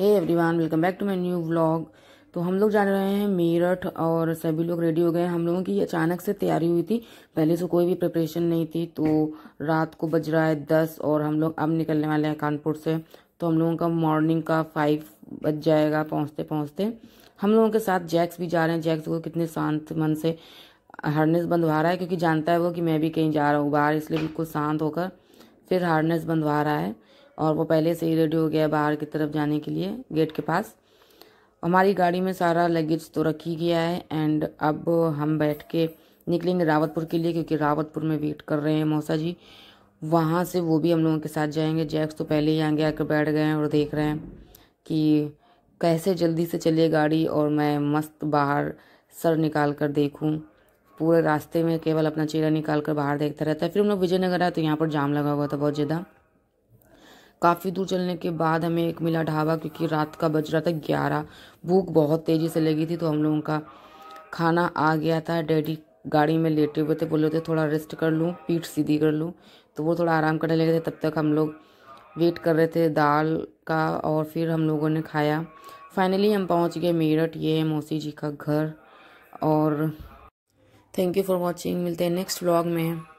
hey everyone welcome back to my new vlog तो हम लोग जा रहे हैं मेरठ और सभी लोग रेडी हो गए हम लोगों की अचानक से तैयारी हुई थी पहले से कोई भी प्रिपरेशन नहीं थी तो रात को बज रहा है दस और हम लोग अब निकलने वाले हैं कानपुर से तो हम लोगों का मॉर्निंग का फाइव बज जाएगा पहुँचते पहुँचते हम लोगों के साथ जैक्स भी जा रहे हैं जैक्स को कितने शांत मन से हार्नेस बंधवा रहा है क्योंकि जानता है वो कि मैं भी कहीं जा रहा हूँ बाहर इसलिए बिल्कुल शांत होकर फिर हार्नेस बंधवा रहा है और वो पहले से ही रेडी हो गया बाहर की तरफ जाने के लिए गेट के पास हमारी गाड़ी में सारा लगेज तो रखी गया है एंड अब हम बैठ के निकलेंगे रावतपुर के लिए क्योंकि रावतपुर में वेट कर रहे हैं मौसा जी वहाँ से वो भी हम लोगों के साथ जाएंगे जैक्स तो पहले ही आगे आकर बैठ गए हैं और देख रहे हैं कि कैसे जल्दी से चलिए गाड़ी और मैं मस्त बाहर सर निकाल कर देखूँ पूरे रास्ते में केवल अपना चेहरा निकाल कर बाहर देखता रहता है फिर हम लोग विजयनगर आए तो यहाँ पर जाम लगा हुआ था बहुत ज़्यादा काफ़ी दूर चलने के बाद हमें एक मिला ढाबा क्योंकि रात का बज रहा था ग्यारह भूख बहुत तेज़ी से लगी थी तो हम लोगों का खाना आ गया था डैडी गाड़ी में लेटे हुए थे बोले थे थोड़ा रेस्ट कर लूँ पीठ सीधी कर लूँ तो वो थोड़ा आराम करने लगे थे तब तक हम लोग वेट कर रहे थे दाल का और फिर हम लोगों ने खाया फाइनली हम पहुंच गए मेरठ ये है मौसी जी का घर और थैंक यू फॉर वॉचिंग मिलते हैं नेक्स्ट व्लॉग में